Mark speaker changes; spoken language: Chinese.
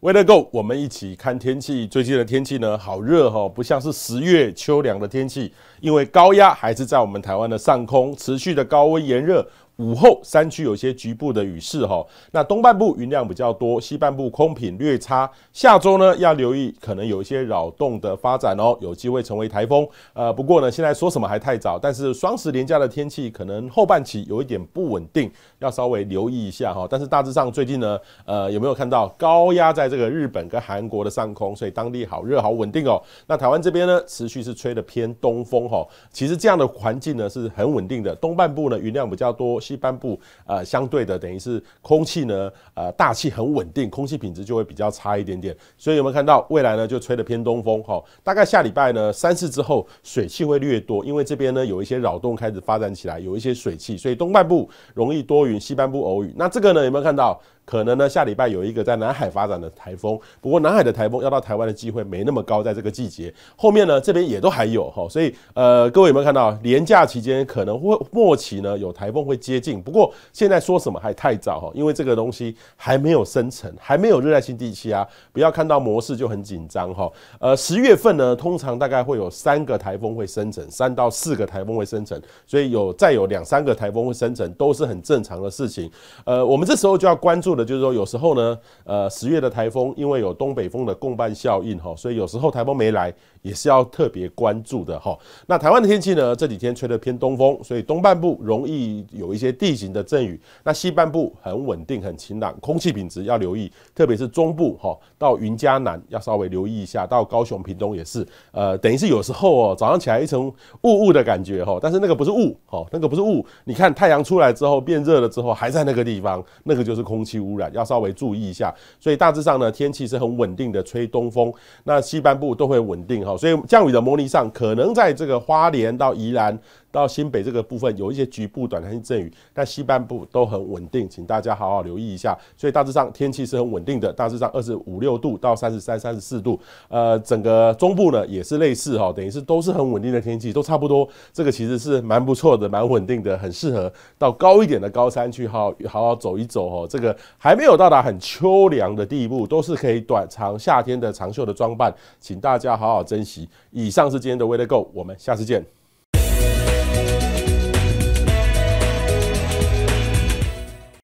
Speaker 1: 为了 g o 我们一起看天气。最近的天气呢，好热哈，不像是十月秋凉的天气，因为高压还是在我们台湾的上空，持续的高温炎热。午后山区有些局部的雨势哈，那东半部云量比较多，西半部空品略差。下周呢要留意，可能有一些扰动的发展哦，有机会成为台风。呃，不过呢现在说什么还太早，但是双十连假的天气可能后半期有一点不稳定，要稍微留意一下哈。但是大致上最近呢，呃有没有看到高压在这个日本跟韩国的上空，所以当地好热好稳定哦。那台湾这边呢持续是吹的偏东风哈，其实这样的环境呢是很稳定的。东半部呢云量比较多。西半部呃，相对的等于是空气呢，呃，大气很稳定，空气品质就会比较差一点点。所以有没有看到未来呢，就吹的偏东风哈？大概下礼拜呢，三四之后水汽会略多，因为这边呢有一些扰动开始发展起来，有一些水汽，所以东半部容易多云，西半部偶雨。那这个呢，有没有看到？可能呢，下礼拜有一个在南海发展的台风。不过南海的台风要到台湾的机会没那么高，在这个季节后面呢，这边也都还有哈。所以呃，各位有没有看到，年假期间可能会末期呢有台风会接近，不过现在说什么还太早哈，因为这个东西还没有生成，还没有热带性地气啊。不要看到模式就很紧张哈。呃，十月份呢，通常大概会有三个台风会生成，三到四个台风会生成，所以有再有两三个台风会生成都是很正常的事情。呃，我们这时候就要关注。就是说，有时候呢，呃，十月的台风，因为有东北风的共伴效应，哈，所以有时候台风没来，也是要特别关注的，哈。那台湾的天气呢，这几天吹的偏东风，所以东半部容易有一些地形的阵雨，那西半部很稳定、很晴朗，空气品质要留意，特别是中部，哈，到云嘉南要稍微留意一下，到高雄、屏东也是，呃，等于是有时候哦，早上起来一层雾雾的感觉，哈，但是那个不是雾，哈，那个不是雾，你看太阳出来之后变热了之后，还在那个地方，那个就是空气。污染要稍微注意一下，所以大致上呢，天气是很稳定的，吹东风，那西半部都会稳定哈，所以降雨的模拟上，可能在这个花莲到宜兰。到新北这个部分有一些局部短暂性阵雨，但西半部都很稳定，请大家好好留意一下。所以大致上天气是很稳定的，大致上二十五六度到三十三、三十四度。呃，整个中部呢也是类似哈，等于是都是很稳定的天气，都差不多。这个其实是蛮不错的，蛮稳定的，很适合到高一点的高山去好好好走一走哦。这个还没有到达很秋凉的地步，都是可以短长夏天的长袖的装扮，请大家好好珍惜。以上是今天的 w a y t o g o 我们下次见。